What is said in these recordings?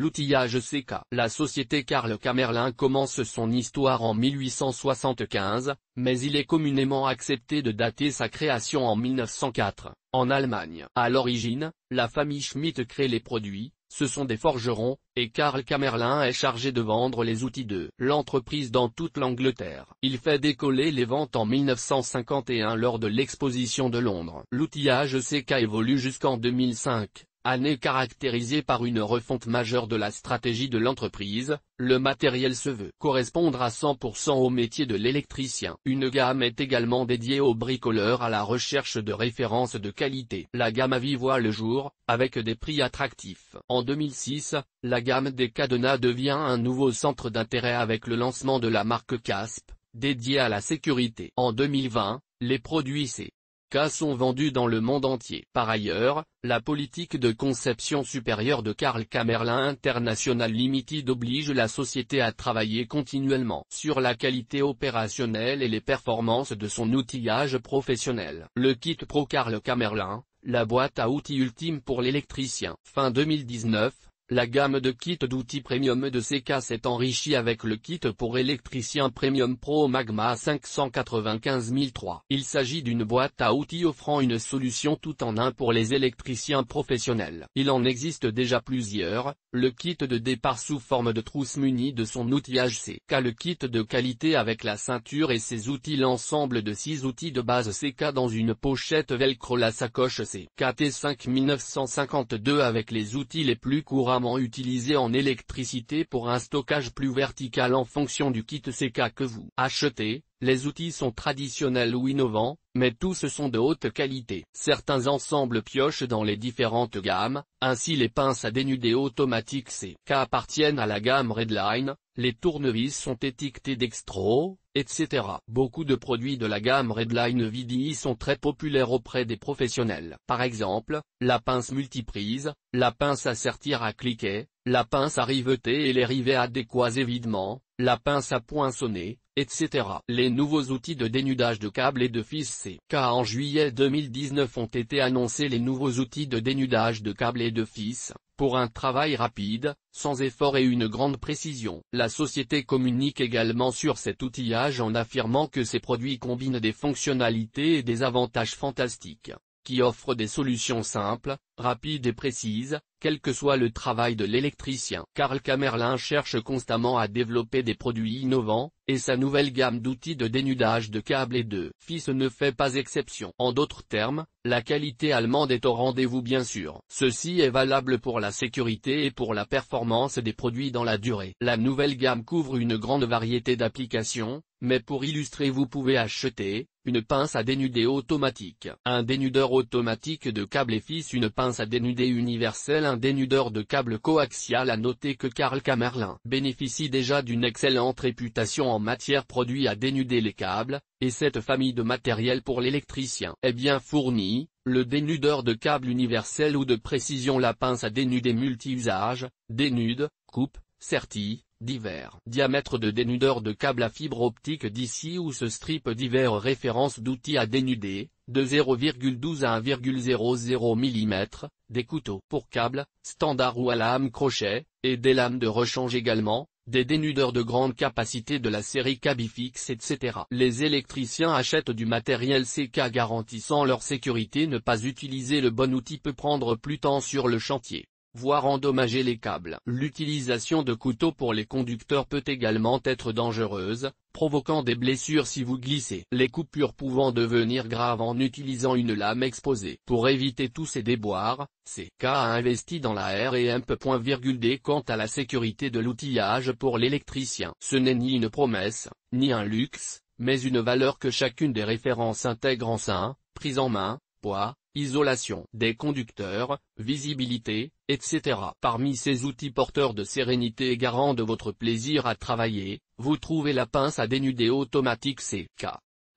L'outillage CK. La société Karl Kamerlin commence son histoire en 1875, mais il est communément accepté de dater sa création en 1904, en Allemagne. À l'origine, la famille Schmidt crée les produits, ce sont des forgerons, et Karl Kamerlin est chargé de vendre les outils de l'entreprise dans toute l'Angleterre. Il fait décoller les ventes en 1951 lors de l'exposition de Londres. L'outillage CK évolue jusqu'en 2005, année caractérisée par une refonte majeure de la stratégie de l'entreprise, le matériel se veut correspondre à 100% au métier de l'électricien. Une gamme est également dédiée aux bricoleurs à la recherche de références de qualité. La gamme Avi voit le jour, avec des prix attractifs. En 2006, la gamme des cadenas devient un nouveau centre d'intérêt avec le lancement de la marque CASP, dédiée à la sécurité. En 2020, les produits C cas sont vendus dans le monde entier. Par ailleurs, la politique de conception supérieure de Karl Kamerlin International Limited oblige la société à travailler continuellement sur la qualité opérationnelle et les performances de son outillage professionnel. Le kit Pro Karl Kamerlin, la boîte à outils ultime pour l'électricien. Fin 2019, la gamme de kits d'outils premium de CK s'est enrichie avec le kit pour électricien premium Pro Magma 595003. Il s'agit d'une boîte à outils offrant une solution tout en un pour les électriciens professionnels. Il en existe déjà plusieurs, le kit de départ sous forme de trousse munie de son outillage CK. Le kit de qualité avec la ceinture et ses outils L'ensemble de 6 outils de base CK dans une pochette velcro La sacoche CK T5952 avec les outils les plus courants utilisé en électricité pour un stockage plus vertical en fonction du kit CK que vous achetez, les outils sont traditionnels ou innovants, mais tous sont de haute qualité. Certains ensembles piochent dans les différentes gammes, ainsi les pinces à dénuder automatiques CK appartiennent à la gamme Redline, les tournevis sont étiquetés dextro, etc. Beaucoup de produits de la gamme Redline VDI sont très populaires auprès des professionnels. Par exemple, la pince multiprise, la pince à sertir à cliquer, la pince à riveter et les rivets adéquats évidemment, la pince à poinçonner, etc. Les nouveaux outils de dénudage de câbles et de fils CK en juillet 2019 ont été annoncés les nouveaux outils de dénudage de câbles et de fils pour un travail rapide, sans effort et une grande précision. La société communique également sur cet outillage en affirmant que ces produits combinent des fonctionnalités et des avantages fantastiques, qui offrent des solutions simples, rapide et précise, quel que soit le travail de l'électricien. Karl Kamerlin cherche constamment à développer des produits innovants, et sa nouvelle gamme d'outils de dénudage de câbles et de fils ne fait pas exception. En d'autres termes, la qualité allemande est au rendez-vous bien sûr. Ceci est valable pour la sécurité et pour la performance des produits dans la durée. La nouvelle gamme couvre une grande variété d'applications, mais pour illustrer vous pouvez acheter, une pince à dénuder automatique. Un dénudeur automatique de câbles et fils une pince à dénuder universel un dénudeur de câble coaxial à noter que Karl Kamerlin bénéficie déjà d'une excellente réputation en matière produit à dénuder les câbles, et cette famille de matériel pour l'électricien est bien fournie, le dénudeur de câble universel ou de précision la pince à dénuder multi usage dénude, coupe, sertie, divers. Diamètre de dénudeurs de câbles à fibre optique d'ici ou ce strip divers références d'outils à dénuder, de 0,12 à 1,00 mm, des couteaux pour câbles, standard ou à lame crochet, et des lames de rechange également, des dénudeurs de grande capacité de la série Cabifix etc. Les électriciens achètent du matériel CK garantissant leur sécurité ne pas utiliser le bon outil peut prendre plus temps sur le chantier voire endommager les câbles. L'utilisation de couteaux pour les conducteurs peut également être dangereuse, provoquant des blessures si vous glissez. Les coupures pouvant devenir graves en utilisant une lame exposée. Pour éviter tous ces déboires, CK a investi dans la R&M.D. quant à la sécurité de l'outillage pour l'électricien. Ce n'est ni une promesse, ni un luxe, mais une valeur que chacune des références intègre en sein, prise en main, poids, isolation des conducteurs, visibilité, etc. Parmi ces outils porteurs de sérénité et garants de votre plaisir à travailler, vous trouvez la pince à dénuder automatique CK.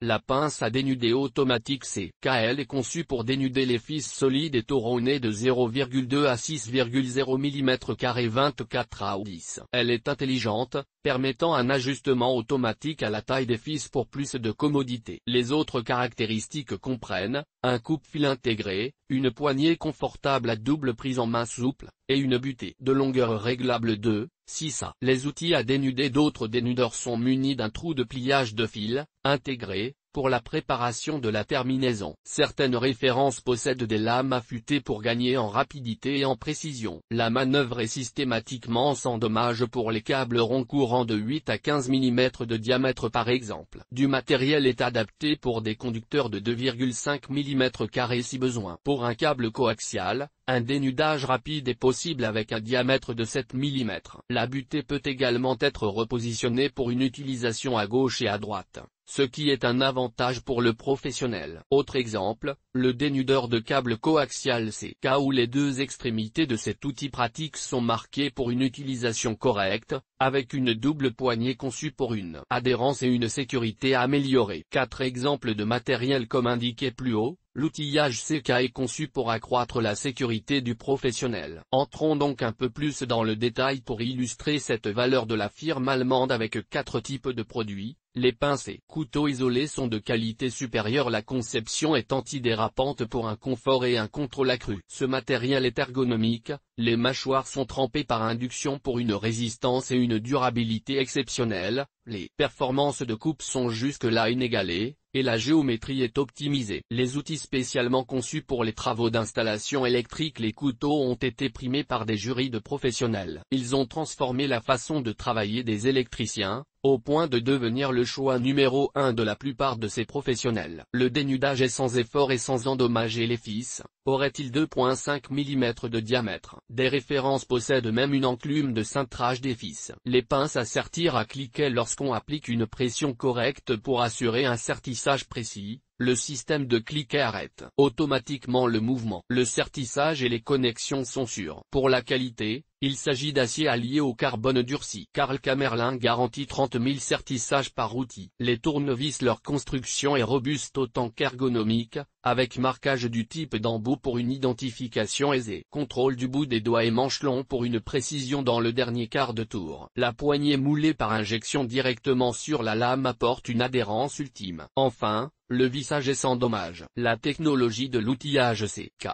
La pince à dénuder automatique CKL est conçue pour dénuder les fils solides et tauronnés de 0,2 à 6,0 mm 24 à 10. Elle est intelligente, permettant un ajustement automatique à la taille des fils pour plus de commodité. Les autres caractéristiques comprennent, un coupe-fil intégré, une poignée confortable à double prise en main souple, et une butée de longueur réglable de 6 Les outils à dénuder D'autres dénudeurs sont munis d'un trou de pliage de fil, intégré, pour la préparation de la terminaison. Certaines références possèdent des lames affûtées pour gagner en rapidité et en précision. La manœuvre est systématiquement sans dommage pour les câbles ronds courants de 8 à 15 mm de diamètre par exemple. Du matériel est adapté pour des conducteurs de 2,5 mm si besoin. Pour un câble coaxial, un dénudage rapide est possible avec un diamètre de 7 mm. La butée peut également être repositionnée pour une utilisation à gauche et à droite ce qui est un avantage pour le professionnel. Autre exemple, le dénudeur de câble coaxial CK où les deux extrémités de cet outil pratique sont marquées pour une utilisation correcte, avec une double poignée conçue pour une adhérence et une sécurité améliorée. Quatre exemples de matériel comme indiqué plus haut, L'outillage CK est conçu pour accroître la sécurité du professionnel. Entrons donc un peu plus dans le détail pour illustrer cette valeur de la firme allemande avec quatre types de produits. Les pinces et couteaux isolés sont de qualité supérieure la conception est antidérapante pour un confort et un contrôle accru. Ce matériel est ergonomique, les mâchoires sont trempées par induction pour une résistance et une durabilité exceptionnelles, les performances de coupe sont jusque-là inégalées, et la géométrie est optimisée. Les outils spécialement conçus pour les travaux d'installation électrique Les couteaux ont été primés par des jurys de professionnels. Ils ont transformé la façon de travailler des électriciens, au point de devenir le choix numéro un de la plupart de ces professionnels. Le dénudage est sans effort et sans endommager les fils, aurait-il 2.5 mm de diamètre. Des références possèdent même une enclume de cintrage des fils. Les pinces à sertir à cliquer lorsqu'on applique une pression correcte pour assurer un sertissage précis, le système de cliquet arrête automatiquement le mouvement. Le sertissage et les connexions sont sûres. Pour la qualité, il s'agit d'acier allié au carbone durci. Karl Kamerlin garantit 30 000 sertissages par outil. Les tournevis leur construction est robuste autant qu'ergonomique, avec marquage du type d'embout pour une identification aisée. Contrôle du bout des doigts et manche long pour une précision dans le dernier quart de tour. La poignée moulée par injection directement sur la lame apporte une adhérence ultime. Enfin, le vissage est sans dommage. La technologie de l'outillage CK.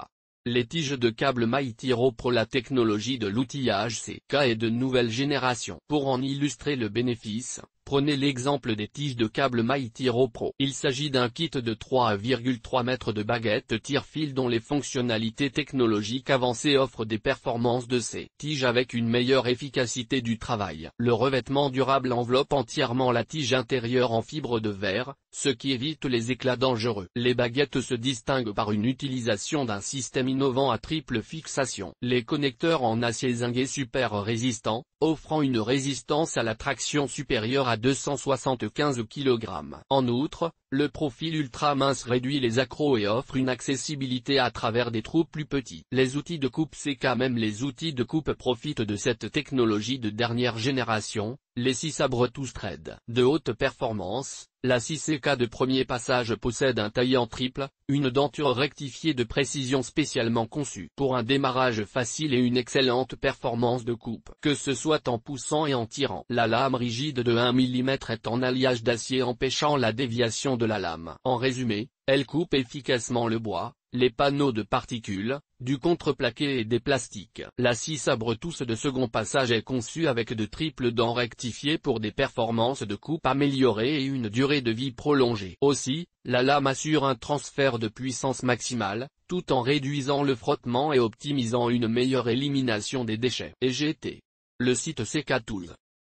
Les tiges de câble Maïtiro Pro La technologie de l'outillage CK est de nouvelle génération. Pour en illustrer le bénéfice, Prenez l'exemple des tiges de câble MyTiro Pro. Il s'agit d'un kit de 3,3 mètres de baguette tire-fil dont les fonctionnalités technologiques avancées offrent des performances de ces tiges avec une meilleure efficacité du travail. Le revêtement durable enveloppe entièrement la tige intérieure en fibre de verre, ce qui évite les éclats dangereux. Les baguettes se distinguent par une utilisation d'un système innovant à triple fixation. Les connecteurs en acier zingué super résistant, offrant une résistance à la traction supérieure à 275 kg. En outre, le profil ultra mince réduit les accros et offre une accessibilité à travers des trous plus petits. Les outils de coupe CK même les outils de coupe profitent de cette technologie de dernière génération, les 6 sabres tous De haute performance, la 6CK de premier passage possède un taillant triple, une denture rectifiée de précision spécialement conçue pour un démarrage facile et une excellente performance de coupe. Que ce soit en poussant et en tirant. La lame rigide de 1 mm est en alliage d'acier empêchant la déviation de la lame. En résumé, elle coupe efficacement le bois, les panneaux de particules, du contreplaqué et des plastiques. La scie sabre tousse de second passage est conçue avec de triples dents rectifiées pour des performances de coupe améliorées et une durée de vie prolongée. Aussi, la lame assure un transfert de puissance maximale, tout en réduisant le frottement et optimisant une meilleure élimination des déchets. EGT. Le site CK